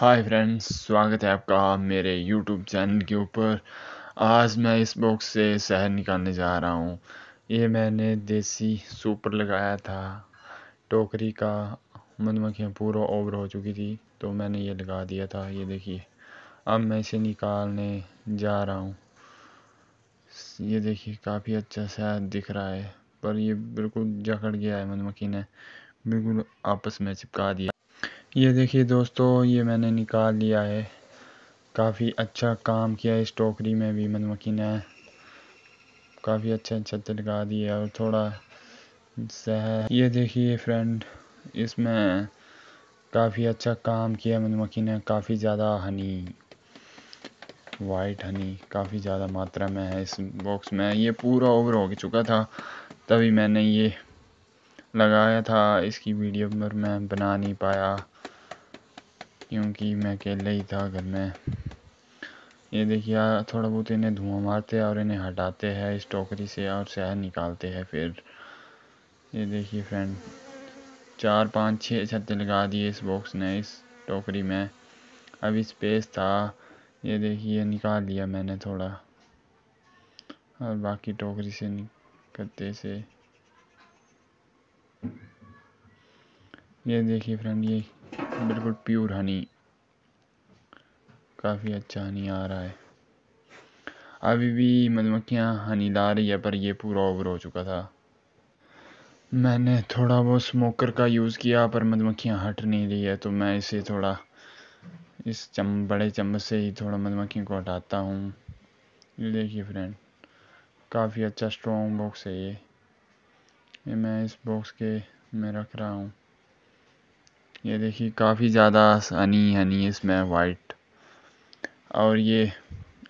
hi friends स्वागत है आपका मेरे यूट्यूब चैनल के ऊपर आज मैं इस बॉक्स से शहर निकालने जा रहा हूँ ये मैंने देसी सुपर लगाया था टोकरी का मधुमक्खियाँ पूरा ओवर हो चुकी थी तो मैंने ये लगा दिया था ये देखिए अब मैं इसे निकालने जा रहा हूँ ये देखिए काफ़ी अच्छा शहर दिख रहा है पर ये बिल्कुल जकड़ गया है मधुमक्खी ने बिल्कुल आपस में चिपका दिया ये देखिए दोस्तों ये मैंने निकाल लिया है काफ़ी अच्छा काम किया इस टोकरी में भी मधुमक्खी ने काफ़ी अच्छे अच्छा लगा अच्छा दिया और थोड़ा सह ये देखिए फ्रेंड इसमें काफ़ी अच्छा काम किया मधुमक्खी ने काफ़ी ज़्यादा हनी वाइट हनी काफ़ी ज़्यादा मात्रा में है इस बॉक्स में ये पूरा ओवर हो चुका था तभी मैंने ये लगाया था इसकी वीडियो पर मैं बना नहीं पाया क्योंकि मैं अकेला ही था घर में ये देखिए थोड़ा बहुत इन्हें धुआं मारते हैं और इन्हें हटाते हैं इस टोकरी से और शहर निकालते हैं फिर ये देखिए फ्रेंड चार पाँच छः छत्ते लगा दिए इस बॉक्स ने इस टोकरी में अभी स्पेस था ये देखिए निकाल लिया मैंने थोड़ा और बाकी टोकरी से करते से ये देखिए फ्रेंड ये बिल्कुल प्योर हनी काफ़ी अच्छा हनी आ रहा है अभी भी मधुमक्खियाँ मतलब हनी ला रही है पर ये पूरा ओवर हो चुका था मैंने थोड़ा बहुत स्मोकर का यूज़ किया पर मधुमक्खियाँ मतलब हट नहीं रही है तो मैं इसे थोड़ा इस चम बड़े चम्मच से ही थोड़ा मधुमक्खियों मतलब को हटाता हूँ ये देखिए फ्रेंड काफ़ी अच्छा स्ट्रॉन्ग बॉक्स है ये ये मैं इस बॉक्स के में रख रहा हूँ ये देखिए काफ़ी ज़्यादा हनी हनी इसमें वाइट और ये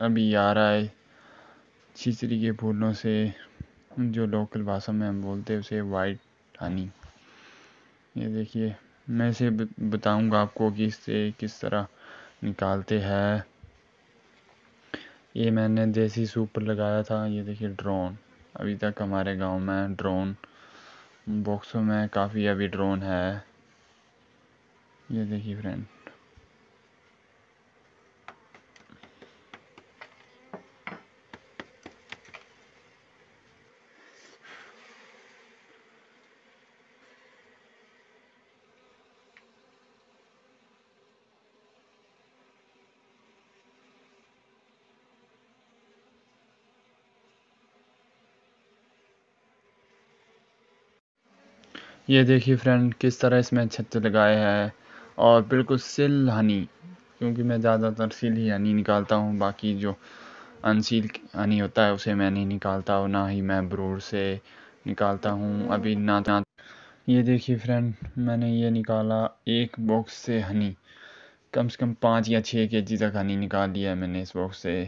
अभी आ रहा है छिचरी के फूलों से जो लोकल भाषा में हम बोलते हैं उसे वाइट हनी ये देखिए मैं इसे बताऊंगा आपको कि इससे किस तरह निकालते हैं ये मैंने देसी सूप पर लगाया था ये देखिए ड्रोन अभी तक हमारे गांव में ड्रोन बॉक्सों में काफ़ी अभी ड्रोन है ये देखिए फ्रेंड ये देखिए फ्रेंड किस तरह इसमें छत लगाए हैं और बिल्कुल सिल हनी क्योंकि मैं ज़्यादातर सिल ही हनी निकालता हूँ बाकी जो अनसील हनी होता है उसे मैं नहीं निकालता और ना ही मैं ब्रूड से निकालता हूँ अभी ना ना ये देखिए फ्रेंड मैंने ये निकाला एक बॉक्स से हनी कम से कम पाँच या छः के जी तक हनी निकाल लिया है मैंने इस बॉक्स से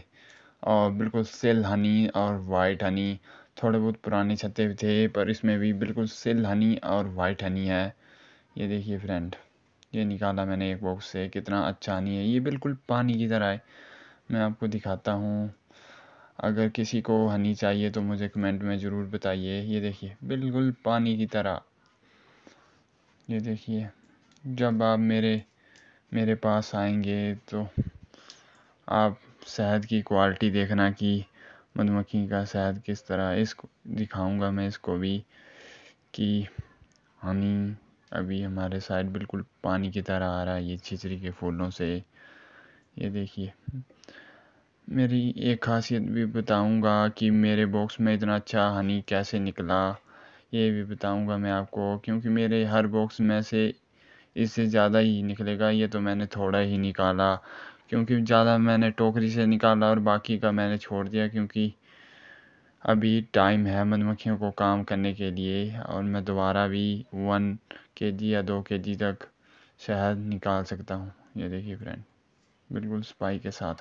और बिल्कुल सिल हनी और वाइट हनी थोड़े बहुत पुराने छते थे पर इसमें भी बिल्कुल सिल हनी और वाइट हनी है ये देखिए फ्रेंड ये निकाला मैंने एक बॉक्स से कितना अच्छा नहीं है ये बिल्कुल पानी की तरह है मैं आपको दिखाता हूँ अगर किसी को हनी चाहिए तो मुझे कमेंट में ज़रूर बताइए ये देखिए बिल्कुल पानी की तरह ये देखिए जब आप मेरे मेरे पास आएंगे तो आप शहद की क्वालिटी देखना कि मधुमक्खी का शहद किस तरह इसको दिखाऊंगा मैं इसको भी कि हनी अभी हमारे साइड बिल्कुल पानी की तरह आ रहा है ये छिचरी के फूलों से ये देखिए मेरी एक खासियत भी बताऊंगा कि मेरे बॉक्स में इतना अच्छा हनी कैसे निकला ये भी बताऊंगा मैं आपको क्योंकि मेरे हर बॉक्स में से इससे ज़्यादा ही निकलेगा ये तो मैंने थोड़ा ही निकाला क्योंकि ज़्यादा मैंने टोकरी से निकाला और बाकी का मैंने छोड़ दिया क्योंकि अभी टाइम है मधुमक्खियों को काम करने के लिए और मैं दोबारा भी वन के जी या दो के जी तक शहद निकाल सकता हूँ ये देखिए फ्रेंड बिल्कुल सफाई के साथ